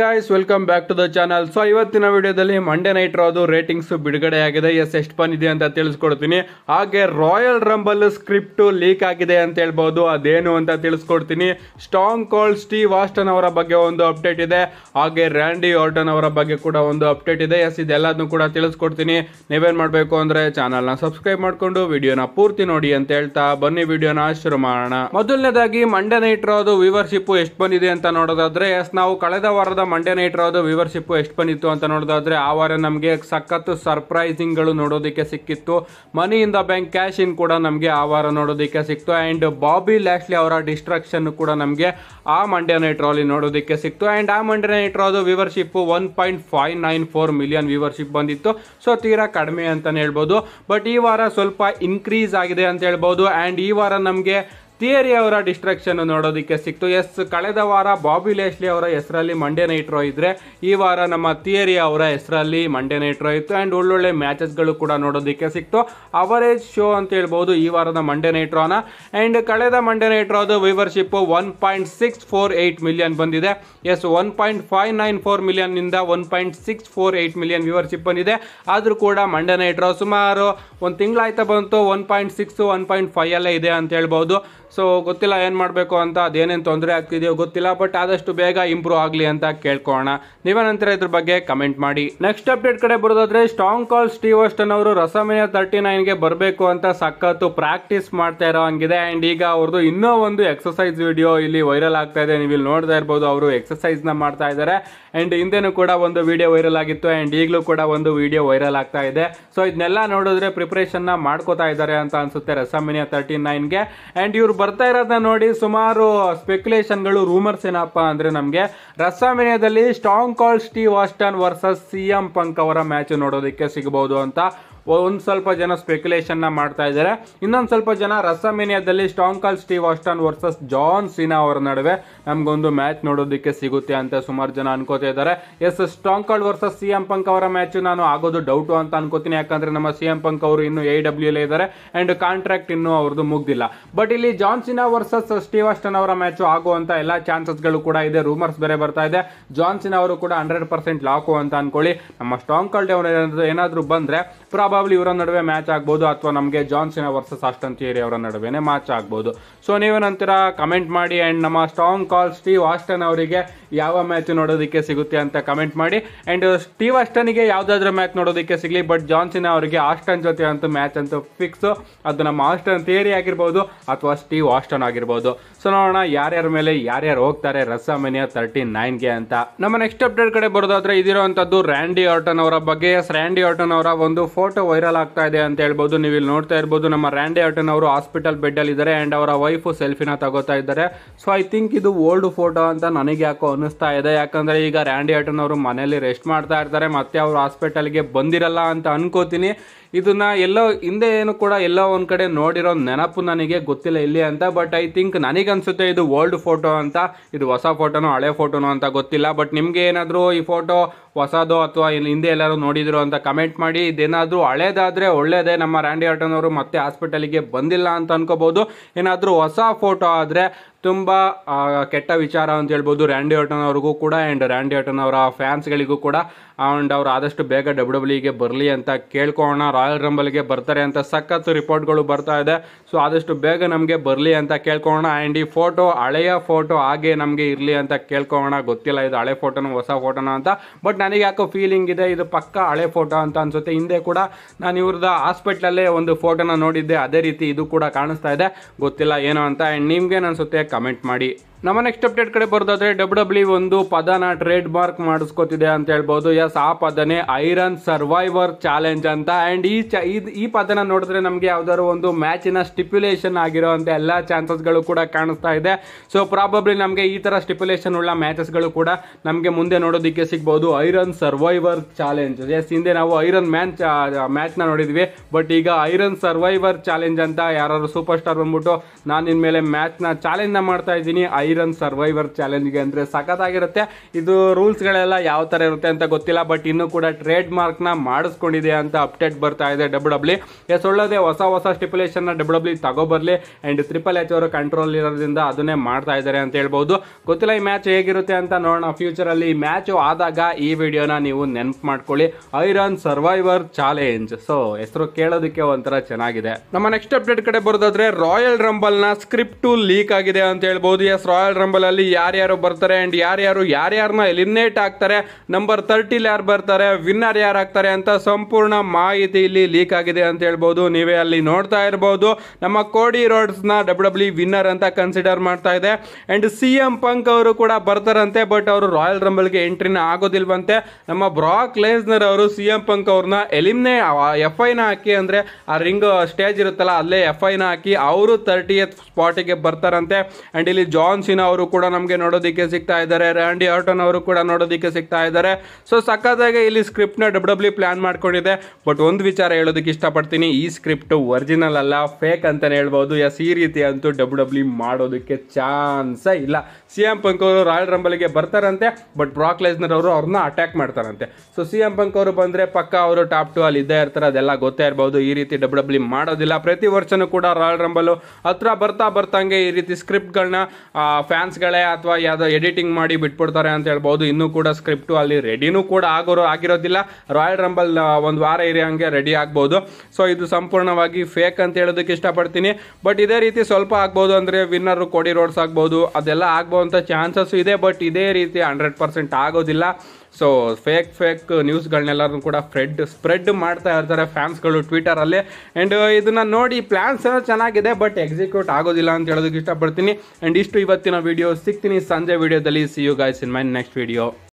guys welcome back to the channel so ಇವತ್ತಿನ ವಿಡಿಯೋದಲ್ಲಿ Monday night ರೋದು ratings ಬಿಡುಗಡೆ ಆಗಿದೆ ಎಸ್ ಎಷ್ಟು ಬಂದಿದೆ ಅಂತ ತಿಳಿಸ್ಕೊಡ್ತೀನಿ ಹಾಗೆ ರಾಯಲ್ ರಂಬಲ್ ಸ್ಕ್ರಿಪ್ಟು ಲೀಕ್ ಆಗಿದೆ ಅಂತ ಹೇಳ್ಬೋದು ಅದೇನು ಅಂತ ತಿಳಿಸ್ಕೊಡ್ತೀನಿ ಸ್ಟಾಂಗ್ ಕಾಲ್ ಸ್ಟೀವ್ ಆಸ್ಟನ್ ಅವರ ಬಗ್ಗೆ ಒಂದು ಅಪ್ಡೇಟ್ ಇದೆ ಹಾಗೆ ರ್ಯಾಂಡಿ ಆರ್ಟನ್ ಅವರ ಬಗ್ಗೆ ಕೂಡ ಒಂದು ಅಪ್ಡೇಟ್ ಇದೆ ಎಸ್ ಇದೆಲ್ಲದನ್ನು ಕೂಡ ತಿಳಿಸ್ಕೊಡ್ತೀನಿ ನೀವೇನು ಮಾಡಬೇಕು ಅಂದರೆ ಚಾನಲ್ನ ಸಬ್ಸ್ಕ್ರೈಬ್ ಮಾಡಿಕೊಂಡು ವಿಡಿಯೋನ ಪೂರ್ತಿ ನೋಡಿ ಅಂತ ಹೇಳ್ತಾ ಬನ್ನಿ ವಿಡಿಯೋನ ಶುರು ಮಾಡೋಣ ಮೊದಲನೇದಾಗಿ ಮಂಡೇ ನೈಟ್ ರೋದು ವ್ಯೂವರ್ಶಿಪ್ ಎಷ್ಟು ಬಂದಿದೆ ಅಂತ ನೋಡೋದಾದ್ರೆ ಎಸ್ ನಾವು ಕಳೆದ ವಾರದ ಮಂಡೇ ನೈಟ್ ರಾವ್ದು ಎಷ್ಟು ಬಂದಿತ್ತು ಅಂತ ನೋಡೋದಾದರೆ ಆ ವಾರ ನಮಗೆ ಸಖತ್ತು ಸರ್ಪ್ರೈಸಿಂಗ್ಗಳು ನೋಡೋದಕ್ಕೆ ಸಿಕ್ಕಿತ್ತು money in the bank cash in ಕೂಡ ನಮಗೆ ಆ ವಾರ ನೋಡೋದಕ್ಕೆ ಸಿಕ್ತು ಆ್ಯಂಡ್ ಬಾಬಿ ಲ್ಯಾಶ್ಲಿ ಅವರ ಡಿಸ್ಟ್ರಾಕ್ಷನ್ ಕೂಡ ನಮಗೆ ಆ ಮಂಡೇ ನೈಟ್ ರಾಲಿ ನೋಡೋದಕ್ಕೆ ಸಿಕ್ತು ಆ್ಯಂಡ್ ಆ ಮಂಡೇ ನೈಟ್ ರಾವ್ದು viewership one point five nine four million viewership ಬಂದಿತ್ತು ಸೊ ತೀರಾ ಕಡಿಮೆ ಅಂತಲೇ ಹೇಳ್ಬೋದು ಬಟ್ ಈ ವಾರ ಸ್ವಲ್ಪ ಇನ್ಕ್ರೀಸ್ ಆಗಿದೆ ಅಂತ ಹೇಳ್ಬೋದು ಆ್ಯಂಡ್ ಈ ವಾರ ನಮಗೆ ಥಿಯರಿ ಅವರ ಡಿಸ್ಟ್ರಾಕ್ಷನ್ ನೋಡೋದಕ್ಕೆ ಸಿಕ್ತು ಎಸ್ ಕಳೆದ ವಾರ ಬಾಬಿ ಲೇಶ್ಲಿ ಅವರ ಹೆಸರಲ್ಲಿ ಮಂಡೇ ನೈಟ್ ರೋ ಇದ್ದರೆ ಈ ವಾರ ನಮ್ಮ ಥಿಯರಿ ಅವರ ಹೆಸರಲ್ಲಿ ಮಂಡೇ ನೈಟ್ ರೋ ಇತ್ತು ಆ್ಯಂಡ್ ಒಳ್ಳೊಳ್ಳೆ ಮ್ಯಾಚಸ್ಗಳು ಕೂಡ ನೋಡೋದಕ್ಕೆ ಸಿಕ್ತು ಅವರೇಜ್ ಶೋ ಅಂತ ಹೇಳ್ಬೋದು ಈ ವಾರದ ಮಂಡೇ ನೈಟ್ ರೋನ ಆ್ಯಂಡ್ ಕಳೆದ ಮಂಡೆ ನೈಟ್ ರೋದು one point six four eight million ಬಂದಿದೆ yes one point five nine four ಮಿಲಿಯನ್ನಿಂದ one point six four eight million viewership ಬಂದಿದೆ ಆದರೂ ಕೂಡ ಮಂಡೇ ನೈಟ್ ರೋ ಸುಮಾರು ಒಂದು ತಿಂಗಳಾಯ್ತಾ ಬಂತು one point six one point five ಅಲ್ಲೇ ಇದೆ ಅಂತ ಹೇಳ್ಬೋದು ಸೊ ಗೊತ್ತಿಲ್ಲ ಏನು ಮಾಡಬೇಕು ಅಂತ ಅದೇನೇನು ತೊಂದರೆ ಆಗ್ತಿದೆಯೋ ಗೊತ್ತಿಲ್ಲ ಬಟ್ ಆದಷ್ಟು ಬೇಗ ಇಂಪ್ರೂವ್ ಆಗಲಿ ಅಂತ ಕೇಳ್ಕೊಳ್ಳೋಣ ನೀವೇನಂತರ ಇದ್ರ ಬಗ್ಗೆ ಕಮೆಂಟ್ ಮಾಡಿ ನೆಕ್ಸ್ಟ್ ಅಪ್ಡೇಟ್ ಕಡೆ ಬರೋದಾದ್ರೆ ಸ್ಟಾಂಗ್ ಕಾಲ್ ಸ್ಟೀವ್ ಆಸ್ಟನ್ ಅವರು ರಸಮಿನಿಯಾ ತರ್ಟಿ ನೈನ್ಗೆ ಬರಬೇಕು ಅಂತ ಸಖತ್ತು ಪ್ರಾಕ್ಟೀಸ್ ಮಾಡ್ತಾ ಇರೋ ಹಂಗಿದೆ ಆ್ಯಂಡ್ ಈಗ ಅವ್ರದ್ದು ಇನ್ನೂ ಒಂದು ಎಕ್ಸಸೈಸ್ ವಿಡಿಯೋ ಇಲ್ಲಿ ವೈರಲ್ ಆಗ್ತಾ ಇದೆ ನೀವು ಇಲ್ಲಿ ನೋಡ್ತಾ ಇರ್ಬೋದು ಅವರು ಎಕ್ಸಸೈಸ್ನ ಮಾಡ್ತಾ ಇದ್ದಾರೆ ಆ್ಯಂಡ್ ಹಿಂದೆನೂ ಕೂಡ ಒಂದು ವಿಡಿಯೋ ವೈರಲ್ ಆಗಿತ್ತು ಆ್ಯಂಡ್ ಈಗಲೂ ಕೂಡ ಒಂದು ವಿಡಿಯೋ ವೈರಲ್ ಆಗ್ತಾ ಇದೆ ಸೊ ಇದನ್ನೆಲ್ಲ ನೋಡಿದ್ರೆ ಪ್ರಿಪ್ರೇಷನ್ನ ಮಾಡ್ಕೋತಾ ಇದ್ದಾರೆ ಅಂತ ಅನ್ಸುತ್ತೆ ರಸಮಿನಿಯಾ ತರ್ಟಿ ನೈನ್ಗೆ ಆ್ಯಂಡ್ ಇವ್ರು ಬರ್ತಾ ಇರೋದನ್ನ ನೋಡಿ ಸುಮಾರು ಸ್ಪೆಕ್ಯುಲೇಷನ್ಗಳು ರೂಮರ್ಸ್ ಏನಪ್ಪ ಅಂದರೆ ನಮಗೆ ರಸ್ಸಾಮೇನಿಯಾದಲ್ಲಿ Stone Cold Steve Austin versus C M Punk ಅವರ ಮ್ಯಾಚ್ ನೋಡೋದಕ್ಕೆ ಸಿಗಬಹುದು ಅಂತ ಒಂದು ಸ್ವಲ್ಪ ಜನ ಸ್ಪೆಕ್ಯುಲೇಷನ್ನ ಮಾಡ್ತಾ ಇದ್ದಾರೆ ಇನ್ನೊಂದು ಸ್ವಲ್ಪ ಜನ ರಸಮೇನಿಯಾದಲ್ಲಿ Stone Cold Steve Austin versus John Cena ಅವರ ನಡುವೆ ನಮಗೊಂದು ಮ್ಯಾಚ್ ನೋಡೋದಕ್ಕೆ ಸಿಗುತ್ತೆ ಅಂತ ಸುಮಾರು ಜನ ಅನ್ಕೋತಾ ಇದ್ದಾರೆ ಎಸ್ Cold versus C M Punk ಅವರ ಮ್ಯಾಚ್ ನಾನು ಆಗೋದು ಡೌಟು ಅಂತ ಅನ್ಕೋತೀನಿ ಯಾಕಂದ್ರೆ ನಮ್ಮ ಸಿ ಎಂ ಪಂಕ್ ಅವರು ಇನ್ನು ಎ ಡಬ್ಲ್ಯೂ ಎಲ್ ಇದ್ದಾರೆ ಅಂಡ್ ಕಾಂಟ್ರಾಕ್ಟ್ ಇನ್ನೂ ಅವ್ರದ್ದು ಮುಗ್ದಿಲ್ಲ ಬಟ್ ಇಲ್ಲಿ John Cena versus Steve Austin ಅವರ ಮ್ಯಾಚ್ ಆಗುವಂತ ಎಲ್ಲ ಚಾನ್ಸಸ್ಗಳು ಕೂಡ ಇದೆ ರೂಮರ್ಸ್ ಬೇರೆ ಬರ್ತಾ ಇದೆ ಜಾನ್ ಸಿನಾ ಅವರು ಕೂಡ ಹಂಡ್ರೆಡ್ ಪರ್ಸೆಂಟ್ ಲಾಕು ಅಂತ ಅನ್ಕೊಳ್ಳಿ ನಮ್ಮ ಸ್ಟಾಂಗ್ ಕಾಲ್ ಏನಾದ್ರು ಏನಾದರೂ ಬಂದ್ರೆ ಪ್ರಾಬ ಪ್ರಾಬಬ್ಲಿ ಇವರ ನಡುವೆ ಮ್ಯಾಚ್ ಆಗ್ಬೋದು ಅಥವಾ ನಮಗೆ ಜಾನ್ಸಿನ ವರ್ಸಸ್ ಆಸ್ಟನ್ ಥಿಯರಿ ಅವರ ನಡುವೆನೇ ಮ್ಯಾಚ್ ಆಗ್ಬೋದು ಸೊ ನೀವೇನಂತೀರ ಕಮೆಂಟ್ ಮಾಡಿ ಆ್ಯಂಡ್ ನಮ್ಮ ಸ್ಟ್ರಾಂಗ್ ಕಾಲ್ ಸ್ಟೀವ್ ಆಸ್ಟನ್ ಅವರಿಗೆ ಯಾವ ಮ್ಯಾಚ್ ನೋಡೋದಕ್ಕೆ ಸಿಗುತ್ತೆ ಅಂತ ಕಮೆಂಟ್ ಮಾಡಿ ಆ್ಯಂಡ್ ಸ್ಟೀವ್ ಆಸ್ಟನ್ಗೆ ಯಾವುದಾದ್ರೂ ಮ್ಯಾಚ್ ನೋಡೋದಕ್ಕೆ ಸಿಗಲಿ ಬಟ್ ಜಾನ್ಸಿನ ಅವರಿಗೆ ಆಸ್ಟನ್ ಜೊತೆ ಅಂತೂ ಮ್ಯಾಚ್ ಅಂತೂ ಫಿಕ್ಸು ಅದು ನಮ್ಮ ಆಸ್ಟನ್ ಥಿಯರಿ ಆಗಿರ್ಬೋದು ಅಥವಾ ಸ್ಟೀವ್ ಆಸ್ಟನ್ ಆಗಿರ್ಬೋದು ಸೊ ನೋಡೋಣ ಯಾರ್ಯಾರ ಮೇಲೆ ಯಾರ್ಯಾರು ಹೋಗ್ತಾರೆ ರಸಮೆನಿಯಾ ತರ್ಟಿ ನೈನ್ಗೆ ಅಂತ ನಮ್ಮ ನೆಕ್ಸ್ಟ್ ಅಪ್ಡೇಟ್ ಕಡೆ ಬರೋದಾದ್ರೆ ಇದಿರೋ ಅಂಥದ್ದು ರ್ಯಾಂಡಿ ಆರ್ಟನ್ ಅವರ ಬಗ್ಗೆ ರ್ಯಾಂಡಿ ಆರ್ಟನ್ ಅವರ ಒಂದು ಫೋಟೋ ವೈರಲ್ ಆಗ್ತಾ ಇದೆ ಅಂತ ಹೇಳ್ಬೋದು ನೀವು ಇಲ್ಲಿ ನೋಡ್ತಾ ಇರ್ಬೋದು ನಮ್ಮ ರ್ಯಾಂಡಿ ಆಟನ್ ಅವರು ಹಾಸ್ಪಿಟಲ್ ಅಲ್ಲಿ ಇದ್ದಾರೆ ಅಂಡ್ ಅವರ ವೈಫ್ ಸೆಲ್ಫಿನ ತಗೋತಾ ಇದ್ದಾರೆ ಸೊ ಐ ಥಿಂಕ್ ಇದು ಓಲ್ಡ್ ಫೋಟೋ ಅಂತ ನನಗೆ ಯಾಕೋ ಅನಿಸ್ತಾ ಇದೆ ಯಾಕಂದ್ರೆ ಈಗ ರ್ಯಾಂಡಿ ಆಟನ್ ಅವರು ಮನೆಯಲ್ಲಿ ರೆಸ್ಟ್ ಮಾಡ್ತಾ ಇರ್ತಾರೆ ಮತ್ತೆ ಅವರು ಹಾಸ್ಪಿಟಲ್ಗೆ ಬಂದಿರಲ್ಲ ಅಂತ ಅನ್ಕೋತೀನಿ ಇದನ್ನ ಎಲ್ಲೋ ಹಿಂದೆ ಏನು ಕೂಡ ಎಲ್ಲೋ ಒಂದು ಕಡೆ ನೋಡಿರೋ ನೆನಪು ನನಗೆ ಗೊತ್ತಿಲ್ಲ ಇಲ್ಲಿ ಅಂತ ಬಟ್ ಐ ಥಿಂಕ್ ನನಗನ್ಸುತ್ತೆ ಇದು ಓಲ್ಡ್ ಫೋಟೋ ಅಂತ ಇದು ಹೊಸ ಫೋಟೋನೋ ಹಳೆ ಫೋಟೋನೋ ಅಂತ ಗೊತ್ತಿಲ್ಲ ಬಟ್ ನಿಮಗೆ ಏನಾದರೂ ಈ ಫೋಟೋ ಹೊಸದೋ ಅಥವಾ ಹಿಂದೆ ಎಲ್ಲರೂ ನೋಡಿದ್ರು ಅಂತ ಕಮೆಂಟ್ ಮಾಡಿ ಇದೇನಾದರೂ ಹಳೇದಾದರೆ ಒಳ್ಳೇದೇ ನಮ್ಮ ರ್ಯಾಂಡಿ ಅವರು ಮತ್ತೆ ಹಾಸ್ಪಿಟಲಿಗೆ ಬಂದಿಲ್ಲ ಅಂತ ಅನ್ಕೋಬೋದು ಏನಾದರೂ ಹೊಸ ಫೋಟೋ ಆದರೆ ತುಂಬ ಕೆಟ್ಟ ವಿಚಾರ ಅಂತ ಹೇಳ್ಬೋದು ರ್ಯಾಂಡಿ ಆಟನ್ ಅವ್ರಿಗೂ ಕೂಡ ಆ್ಯಂಡ್ ರ್ಯಾಂಡಿ ಆಟನ್ ಅವರ ಫ್ಯಾನ್ಸ್ಗಳಿಗೂ ಕೂಡ ಆ್ಯಂಡ್ ಅವ್ರು ಆದಷ್ಟು ಬೇಗ ಡಬ್ಲ್ಯೂ ಡಬ್ಲ್ಯೂಗೆ ಬರಲಿ ಅಂತ ಕೇಳ್ಕೊಳ್ಳೋಣ ರಾಯಲ್ ರಂಬಲ್ಗೆ ಬರ್ತಾರೆ ಅಂತ ಸಖತ್ತು ರಿಪೋರ್ಟ್ಗಳು ಬರ್ತಾ ಇದೆ ಸೊ ಆದಷ್ಟು ಬೇಗ ನಮಗೆ ಬರಲಿ ಅಂತ ಕೇಳ್ಕೊಳ್ಳೋಣ ಆ್ಯಂಡ್ ಈ ಫೋಟೋ ಹಳೆಯ ಫೋಟೋ ಹಾಗೆ ನಮಗೆ ಇರಲಿ ಅಂತ ಕೇಳ್ಕೊಳ್ಳೋಣ ಗೊತ್ತಿಲ್ಲ ಇದು ಹಳೆ ಫೋಟೋನೋ ಹೊಸ ಫೋಟೋನೋ ಅಂತ ಬಟ್ ನನಗೆ ಯಾಕೋ ಫೀಲಿಂಗ್ ಇದೆ ಇದು ಪಕ್ಕ ಹಳೆ ಫೋಟೋ ಅಂತ ಅನಿಸುತ್ತೆ ಹಿಂದೆ ಕೂಡ ನಾನು ಇವ್ರದ್ದು ಹಾಸ್ಪಿಟ್ಲಲ್ಲೇ ಒಂದು ಫೋಟೋನ ನೋಡಿದ್ದೆ ಅದೇ ರೀತಿ ಇದು ಕೂಡ ಕಾಣಿಸ್ತಾ ಇದೆ ಗೊತ್ತಿಲ್ಲ ಏನೋ ಅಂತ ಆ್ಯಂಡ್ ನಿಮಗೆ ಅನಿಸುತ್ತೆ ಕಮೆಂಟ್ ಮಾಡಿ ನಮ್ಮ ನೆಕ್ಸ್ಟ್ ಅಪ್ಡೇಟ್ ಕಡೆ ಬರೋದಾದ್ರೆ ಡಬ್ಲ್ಯೂ ಡಬ್ಲ್ಯೂ e ಒಂದು ಪದನ ಟ್ರೇಡ್ ಮಾರ್ಕ್ ಮಾಡಿಸ್ಕೋತಿದೆ ಅಂತ ಹೇಳ್ಬೋದು ಎಸ್ ಆ ಪದನೇ ಐರನ್ ಸರ್ವೈವರ್ ಚಾಲೆಂಜ್ ಅಂತ ಆ್ಯಂಡ್ ಈ ಚ ಈ ಪದನ ನೋಡಿದ್ರೆ ನಮಗೆ ಯಾವ್ದಾದ್ರು ಒಂದು ಮ್ಯಾಚಿನ ಸ್ಟಿಪ್ಯುಲೇಷನ್ ಆಗಿರೋ ಅಂತ ಎಲ್ಲ ಚಾನ್ಸಸ್ಗಳು ಕೂಡ ಕಾಣಿಸ್ತಾ ಇದೆ ಸೊ ಪ್ರಾಬಬ್ಲಿ ನಮಗೆ ಈ ಥರ ಸ್ಟಿಪ್ಯುಲೇಷನ್ ಉಳ್ಳ ಮ್ಯಾಚಸ್ಗಳು ಕೂಡ ನಮಗೆ ಮುಂದೆ ನೋಡೋದಕ್ಕೆ ಸಿಗ್ಬೋದು ಐರನ್ ಸರ್ವೈವರ್ ಚಾಲೆಂಜ್ ಎಸ್ ಹಿಂದೆ ನಾವು ಐರನ್ ಮ್ಯಾನ್ ಮ್ಯಾಚ್ನ ನೋಡಿದ್ವಿ ಬಟ್ ಈಗ ಐರನ್ ಸರ್ವೈವರ್ ಚಾಲೆಂಜ್ ಅಂತ ಯಾರು ಸೂಪರ್ ಸ್ಟಾರ್ ಬಂದ್ಬಿಟ್ಟು ನಾನು ಇನ್ಮೇಲೆ ಮ್ಯಾಚ್ನ ಚಾಲೆಂಜ್ನ ಮಾಡ್ತಾ ಇದ್ದೀನಿ ಐ ಐರನ್ ಸರ್ವೈವರ್ ಚಾಲೆಂಜ್ಗೆ ಅಂದರೆ ಸಖತ್ತಾಗಿರುತ್ತೆ ಇದು ರೂಲ್ಸ್ಗಳೆಲ್ಲ ಯಾವ ಥರ ಇರುತ್ತೆ ಅಂತ ಗೊತ್ತಿಲ್ಲ ಬಟ್ ಇನ್ನೂ ಕೂಡ ಟ್ರೇಡ್ ಮಾರ್ಕ್ನ ಮಾಡಿಸ್ಕೊಂಡಿದೆ ಅಂತ ಅಪ್ಡೇಟ್ ಬರ್ತಾ ಇದೆ ಡಬ್ಲ್ಯೂ ಡಬ್ಲಿ ಎಸ್ ಹೊಸ ಹೊಸ ಸ್ಟಿಪ್ಯುಲೇಷನ್ನ ಡಬ್ಲ್ಯೂ ತಗೋಬರ್ಲಿ ತಗೋಬರಲಿ ಆ್ಯಂಡ್ ಟ್ರಿಪಲ್ ಎಚ್ ಅವರು ಕಂಟ್ರೋಲ್ ಇರೋದ್ರಿಂದ ಅದನ್ನೇ ಮಾಡ್ತಾ ಇದ್ದಾರೆ ಅಂತ ಹೇಳ್ಬೋದು ಗೊತ್ತಿಲ್ಲ ಈ ಮ್ಯಾಚ್ ಹೇಗಿರುತ್ತೆ ಅಂತ ನೋಡೋಣ ಫ್ಯೂಚರಲ್ಲಿ ಈ ಮ್ಯಾಚು ಆದಾಗ ಈ ವಿಡಿಯೋನ ನೀವು ನೆನಪು ಮಾಡ್ಕೊಳ್ಳಿ ಐರನ್ ಸರ್ವೈವರ್ ಚಾಲೆಂಜ್ ಸೊ ಹೆಸರು ಕೇಳೋದಕ್ಕೆ ಒಂಥರ ಚೆನ್ನಾಗಿದೆ ನಮ್ಮ ನೆಕ್ಸ್ಟ್ ಅಪ್ಡೇಟ್ ಕಡೆ ಬರೋದಾದ್ರೆ ರಾಯಲ್ ರಂಬಲ್ನ ಸ್ಕ್ರಿಪ್ಟು ಲೀಕ್ ಆಗಿದೆ ಅಂತ ಹೇಳ್ಬೋದು ಎಸ್ ರಾಯಲ್ ರಾಯಲ್ ಅಲ್ಲಿ ಯಾರ್ಯಾರು ಬರ್ತಾರೆ ಅಂಡ್ ಯಾರ್ಯಾರು ಯಾರ್ಯಾರನ್ನ ಎಲಿಮಿನೇಟ್ ಆಗ್ತಾರೆ ನಂಬರ್ ತರ್ಟಿಲಿ ಯಾರು ಬರ್ತಾರೆ ವಿನ್ನರ್ ಯಾರು ಆಗ್ತಾರೆ ಅಂತ ಸಂಪೂರ್ಣ ಮಾಹಿತಿ ಇಲ್ಲಿ ಲೀಕ್ ಆಗಿದೆ ಅಂತ ಹೇಳ್ಬೋದು ನೀವೇ ಅಲ್ಲಿ ನೋಡ್ತಾ ಇರ್ಬೋದು ನಮ್ಮ ಕೋಡಿ ರೋಡ್ಸ್ನ ಡಬ್ಲ್ಯೂ ಡಬ್ಲ್ಯೂ ವಿನ್ನರ್ ಅಂತ ಕನ್ಸಿಡರ್ ಮಾಡ್ತಾ ಇದೆ ಅಂಡ್ ಸಿ ಎಂ ಪಂಕ್ ಅವರು ಕೂಡ ಬರ್ತಾರಂತೆ ಬಟ್ ಅವರು ರಾಯಲ್ ರಂಬಲ್ಗೆ ಎಂಟ್ರಿನ ಆಗೋದಿಲ್ವಂತೆ ನಮ್ಮ ಬ್ರಾಕ್ ಲೇಸ್ನರ್ ಅವರು ಸಿ ಎಂ ಪಂಕ್ ಅವ್ರನ್ನ ಎಲಿಮಿನೇ ಎಫ್ ಐನ ಹಾಕಿ ಅಂದರೆ ಆ ರಿಂಗ್ ಸ್ಟೇಜ್ ಇರುತ್ತಲ್ಲ ಅಲ್ಲೇ ಎಫ್ ಐನ ಹಾಕಿ ಅವರು ತರ್ಟಿಯತ್ ಸ್ಪಾಟಿಗೆ ಬರ್ತಾರಂತೆ ಅಂಡ್ ಇಲ್ಲಿ ಜಾನ್ಸ್ ಅವರು ಕೂಡ ನಮಗೆ ನೋಡೋದಕ್ಕೆ ಸಿಗ್ತಾ ಇದ್ದಾರೆ ರ್ಯಾಂಡಿ ಆರ್ಟನ್ ಅವರು ಕೂಡ ನೋಡೋದಕ್ಕೆ ಸಿಗ್ತಾ ಇದ್ದಾರೆ ಸೊ ಸಕ್ಕತ್ತಾಗಿ ಇಲ್ಲಿ ಸ್ಕ್ರಿಪ್ಟ್ನ ಡಬ್ಲ್ಯೂ ಡಬ್ಲ್ಯೂ ಪ್ಲ್ಯಾನ್ ಮಾಡ್ಕೊಂಡಿದೆ ಬಟ್ ಒಂದು ವಿಚಾರ ಹೇಳೋದಕ್ಕೆ ಇಷ್ಟಪಡ್ತೀನಿ ಈ ಸ್ಕ್ರಿಪ್ಟ್ ಒರಿಜಿನಲ್ ಅಲ್ಲ ಫೇಕ್ ಅಂತಲೇ ಹೇಳ್ಬೋದು ಎಸ್ ಈ ರೀತಿ ಅಂತೂ ಡಬ್ಲ್ಯೂ ಡಬ್ಲ್ಯೂ e ಮಾಡೋದಕ್ಕೆ ಚಾನ್ಸೇ ಇಲ್ಲ ಸಿ ಎಂ ಪಂಕ್ ಅವರು ರಾಯಲ್ ರಂಬಲ್ಗೆ ಬರ್ತಾರಂತೆ ಬಟ್ ಬ್ರಾಕ್ ಅವರು ಅವ್ರನ್ನ ಅಟ್ಯಾಕ್ ಮಾಡ್ತಾರಂತೆ ಸೊ ಸಿ ಎಂ ಪಂಕ್ ಅವರು ಬಂದರೆ ಪಕ್ಕ ಅವರು ಟಾಪ್ ಟು ಅಲ್ಲಿ ಇದ್ದೇ ಇರ್ತಾರೆ ಅದೆಲ್ಲ ಗೊತ್ತೇ ಇರ್ಬೋದು ಈ ರೀತಿ ಡಬ್ಲ್ಯೂ e ಮಾಡೋದಿಲ್ಲ ಪ್ರತಿ ವರ್ಷನೂ ಕೂಡ ರಾಯಲ್ ರಂಬಲ್ ಹತ್ರ ಬರ್ತಾ ಹಾಗೆ ಈ ರೀತಿ ಸ್ಕ್ರಿಪ್ಟ್ಗಳನ್ನ ಫ್ಯಾನ್ಸ್ಗಳೇ ಅಥವಾ ಯಾವುದೋ ಎಡಿಟಿಂಗ್ ಮಾಡಿ ಬಿಟ್ಬಿಡ್ತಾರೆ ಅಂತ ಹೇಳ್ಬೋದು ಇನ್ನೂ ಕೂಡ ಸ್ಕ್ರಿಪ್ಟು ಅಲ್ಲಿ ರೆಡಿನೂ ಕೂಡ ಆಗೋರು ಆಗಿರೋದಿಲ್ಲ ರಾಯಲ್ ರಂಬಲ್ ಒಂದು ವಾರ ಇರೋ ಹಂಗೆ ರೆಡಿ ಆಗ್ಬೋದು ಸೊ ಇದು ಸಂಪೂರ್ಣವಾಗಿ ಫೇಕ್ ಅಂತ ಹೇಳೋದಕ್ಕೆ ಇಷ್ಟಪಡ್ತೀನಿ ಬಟ್ ಇದೇ ರೀತಿ ಸ್ವಲ್ಪ ಆಗ್ಬೋದು ಅಂದರೆ ವಿನ್ನರು ಕೊಡಿ ರೋಡ್ಸ್ ಆಗ್ಬೋದು ಅದೆಲ್ಲ ಅಂತ ಚಾನ್ಸಸ್ ಇದೆ ಬಟ್ ಇದೇ ರೀತಿ ಹಂಡ್ರೆಡ್ ಪರ್ಸೆಂಟ್ ಆಗೋದಿಲ್ಲ ಸೊ ಫೇಕ್ ಫೇಕ್ ನ್ಯೂಸ್ಗಳನ್ನೆಲ್ಲರೂ ಕೂಡ ಫ್ರೆಡ್ ಸ್ಪ್ರೆಡ್ ಮಾಡ್ತಾ ಇರ್ತಾರೆ ಫ್ಯಾನ್ಸ್ಗಳು ಟ್ವಿಟರಲ್ಲಿ ಆ್ಯಂಡ್ ಇದನ್ನು ನೋಡಿ ಪ್ಲ್ಯಾನ್ಸ್ ಎಲ್ಲ ಚೆನ್ನಾಗಿದೆ ಬಟ್ ಎಕ್ಸಿಕ್ಯೂಟ್ ಆಗೋದಿಲ್ಲ ಅಂತ ಹೇಳೋದಕ್ಕೆ ಇಷ್ಟಪಡ್ತೀನಿ ಆ್ಯಂಡ್ ಇಷ್ಟು ಇವತ್ತಿನ ವೀಡಿಯೋ ಸಿಗ್ತೀನಿ ಸಂಜೆ ವೀಡಿಯೋದಲ್ಲಿ see you guys in my next video